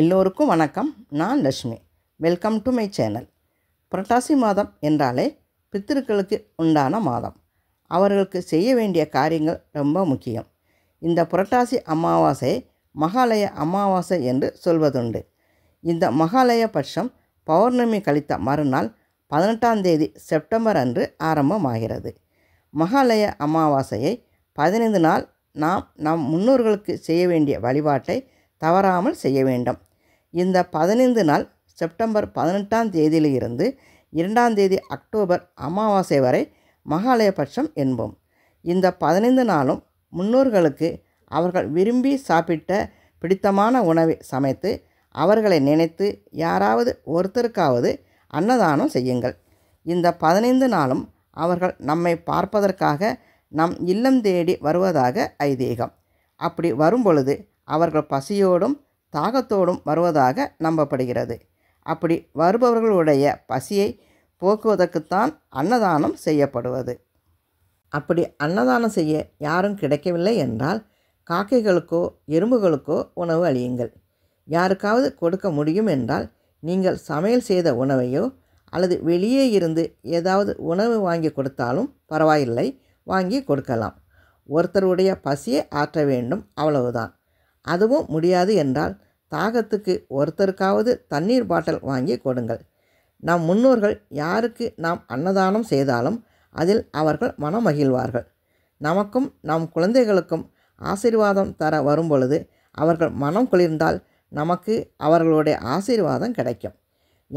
எல்லோருக்கும் வணக்கம் நான் Lakshmi welcome to my channel Purattasi மாதம் என்றாலே பித்திருக்களுக்கு உண்டான மாதம் அவர்களுக்கு செய்ய வேண்டிய காரியங்கள் ரொம்ப முக்கியம் இந்த புரட்டாசி அமாவாசை மகாலய அமாவாசை என்று சொல்வதுண்டு இந்த மகாலய பட்சம் பௌர்ணமி கழித்த மறுநாள் பதினெட்டாம் தேதி செப்டம்பர் அன்று ஆரம்பமாகிறது மகாலய அமாவாசையை பதினைந்து நாள் நாம் நம் முன்னோர்களுக்கு செய்ய வேண்டிய வழிபாட்டை தவறாமல் செய்ய வேண்டும் இந்த பதினைந்து நாள் செப்டம்பர் பதினெட்டாம் தேதியிலிருந்து இரண்டாம் தேதி அக்டோபர் அமாவாசை வரை மகாலயபட்சம் என்போம் இந்த பதினைந்து நாளும் முன்னோர்களுக்கு அவர்கள் விரும்பி சாப்பிட்ட பிடித்தமான உணவை சமைத்து அவர்களை நினைத்து யாராவது ஒருத்தருக்காவது அன்னதானம் செய்யுங்கள் இந்த பதினைந்து நாளும் அவர்கள் நம்மை பார்ப்பதற்காக நம் இல்லம் தேடி வருவதாக ஐதீகம் அப்படி வரும்பொழுது அவர்கள் பசியோடும் தாகத்தோடும் வருவதாக நம்பப்படுகிறது அப்படி வருபவர்களுடைய பசியை போக்குவதற்குத்தான் அன்னதானம் செய்யப்படுவது அப்படி அன்னதானம் செய்ய யாரும் கிடைக்கவில்லை என்றால் காக்கைகளுக்கோ எறும்புகளுக்கோ உணவு அழியுங்கள் யாருக்காவது கொடுக்க முடியும் என்றால் நீங்கள் சமையல் செய்த உணவையோ அல்லது வெளியே இருந்து ஏதாவது உணவு வாங்கி கொடுத்தாலும் பரவாயில்லை வாங்கி கொடுக்கலாம் ஒருத்தருடைய பசியை ஆற்ற வேண்டும் அவ்வளவுதான் அதுவும் முடியாது என்றால் தாகத்துக்கு ஒருத்தருக்காவது தண்ணீர் பாட்டில் வாங்கி கொடுங்கள் நம் முன்னோர்கள் யாருக்கு நாம் அன்னதானம் செய்தாலும் அதில் அவர்கள் மனம் மகிழ்வார்கள் நமக்கும் நம் குழந்தைகளுக்கும் ஆசீர்வாதம் தர வரும்பொழுது அவர்கள் மனம் குளிர்ந்தால் நமக்கு அவர்களுடைய ஆசீர்வாதம் கிடைக்கும்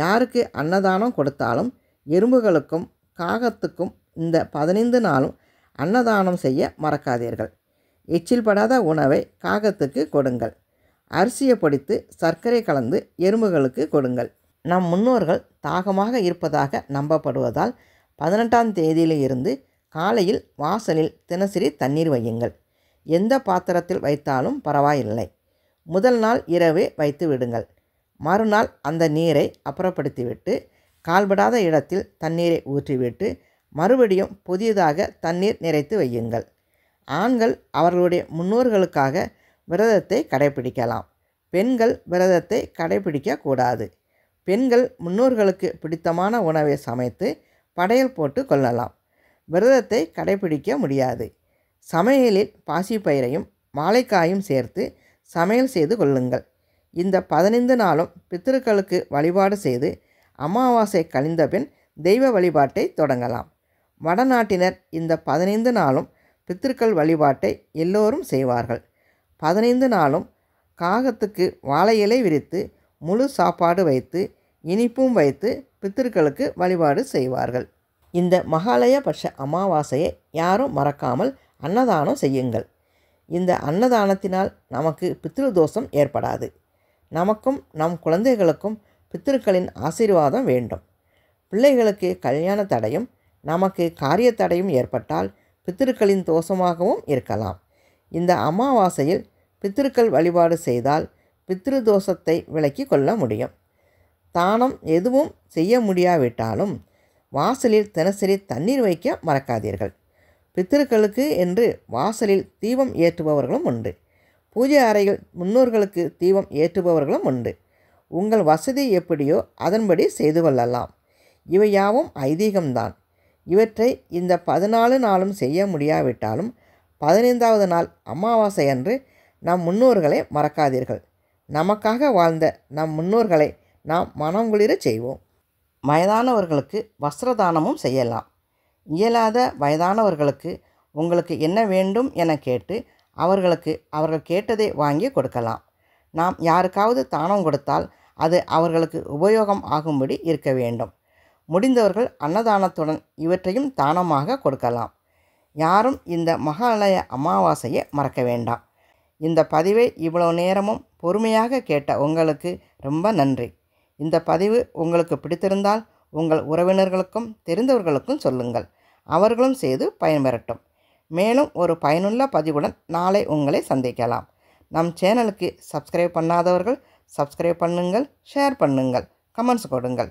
யாருக்கு அன்னதானம் கொடுத்தாலும் எறும்புகளுக்கும் காகத்துக்கும் இந்த பதினைந்து நாளும் அன்னதானம் செய்ய மறக்காதீர்கள் எச்சில் படாத உணவை காகத்துக்கு கொடுங்கள் அரிசியை பொடித்து சர்க்கரை கலந்து எறும்புகளுக்கு கொடுங்கள் நம் முன்னோர்கள் தாகமாக இருப்பதாக நம்பப்படுவதால் பதினெட்டாம் தேதியிலிருந்து காலையில் வாசலில் தினசரி தண்ணீர் வையுங்கள் எந்த பாத்திரத்தில் வைத்தாலும் பரவாயில்லை முதல் நாள் இரவே வைத்து விடுங்கள் மறுநாள் அந்த நீரை அப்புறப்படுத்திவிட்டு கால்படாத இடத்தில் தண்ணீரை ஊற்றிவிட்டு மறுபடியும் புதியதாக தண்ணீர் நிறைத்து வையுங்கள் ஆண்கள் அவர்களுடைய முன்னோர்களுக்காக விரதத்தை கடைபிடிக்கலாம் பெண்கள் விரதத்தை கடைபிடிக்கக்கூடாது பெண்கள் முன்னோர்களுக்கு பிடித்தமான உணவை சமைத்து படையல் போட்டு கொள்ளலாம் விரதத்தை கடைபிடிக்க முடியாது சமையலில் பாசிப்பயிரையும் மாலைக்காயும் சேர்த்து சமையல் செய்து கொள்ளுங்கள் இந்த பதினைந்து நாளும் பித்திருக்களுக்கு வழிபாடு செய்து அமாவாசை கழிந்த பின் தெய்வ வழிபாட்டை தொடங்கலாம் வடநாட்டினர் இந்த பதினைந்து நாளும் பித்திருக்கள் வழிபாட்டை எல்லோரும் செய்வார்கள் பதினைந்து நாளும் காகத்துக்கு வாழை இலை விரித்து முழு சாப்பாடு வைத்து இனிப்பும் வைத்து பித்திருக்களுக்கு வழிபாடு செய்வார்கள் இந்த மகாலய பட்ச அமாவாசையை யாரும் மறக்காமல் அன்னதானம் செய்யுங்கள் இந்த அன்னதானத்தினால் நமக்கு பித்திருதோஷம் ஏற்படாது நமக்கும் நம் குழந்தைகளுக்கும் பித்திருக்களின் ஆசீர்வாதம் வேண்டும் பிள்ளைகளுக்கு கல்யாண தடையும் நமக்கு காரிய தடையும் ஏற்பட்டால் பித்திருக்களின் தோஷமாகவும் இருக்கலாம் இந்த அமாவாசையில் பித்திருக்கள் வழிபாடு செய்தால் பித்ரு தோஷத்தை விலக்கி கொள்ள முடியும் தானம் எதுவும் செய்ய முடியாவிட்டாலும் வாசலில் தினசரி தண்ணீர் வைக்க மறக்காதீர்கள் பித்திருக்களுக்கு என்று வாசலில் தீபம் ஏற்றுபவர்களும் உண்டு பூஜை அறையில் முன்னோர்களுக்கு தீபம் ஏற்றுபவர்களும் உண்டு உங்கள் வசதி எப்படியோ அதன்படி செய்து கொள்ளலாம் இவையாவும் ஐதீகம்தான் இவற்றை இந்த பதினாலு நாளும் செய்ய முடியாவிட்டாலும் பதினைந்தாவது நாள் அமாவாசை அன்று நம் முன்னோர்களை மறக்காதீர்கள் நமக்காக வாழ்ந்த நம் முன்னோர்களை நாம் மனம் குளிர செய்வோம் வயதானவர்களுக்கு வஸ்திரதானமும் செய்யலாம் இயலாத வயதானவர்களுக்கு உங்களுக்கு என்ன வேண்டும் என கேட்டு அவர்களுக்கு அவர்கள் கேட்டதை வாங்கி கொடுக்கலாம் நாம் யாருக்காவது தானம் கொடுத்தால் அது அவர்களுக்கு உபயோகம் ஆகும்படி இருக்க வேண்டும் முடிந்தவர்கள் அன்னதானத்துடன் இவற்றையும் தானமாக கொடுக்கலாம் யாரும் இந்த மகாலய அமாவாசையை மறக்க வேண்டாம் இந்த பதிவை இவ்வளோ நேரமும் பொறுமையாக கேட்ட உங்களுக்கு ரொம்ப நன்றி இந்த பதிவு உங்களுக்கு பிடித்திருந்தால் உங்கள் உறவினர்களுக்கும் தெரிந்தவர்களுக்கும் சொல்லுங்கள் அவர்களும் செய்து பயன்பெறட்டும் மேலும் ஒரு பயனுள்ள பதிவுடன் நாளை உங்களை சந்திக்கலாம் நம் சேனலுக்கு சப்ஸ்கிரைப் பண்ணாதவர்கள் சப்ஸ்கிரைப் பண்ணுங்கள் ஷேர் பண்ணுங்கள் கமெண்ட்ஸ் கொடுங்கள்